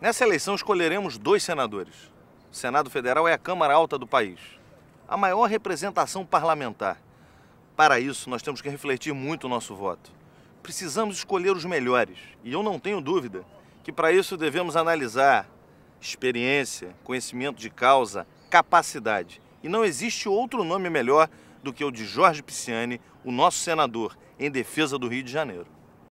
Nessa eleição escolheremos dois senadores. O Senado Federal é a Câmara Alta do país, a maior representação parlamentar. Para isso, nós temos que refletir muito o nosso voto. Precisamos escolher os melhores, e eu não tenho dúvida que para isso devemos analisar experiência, conhecimento de causa, capacidade. E não existe outro nome melhor do que o de Jorge Pisciani, o nosso senador, em defesa do Rio de Janeiro.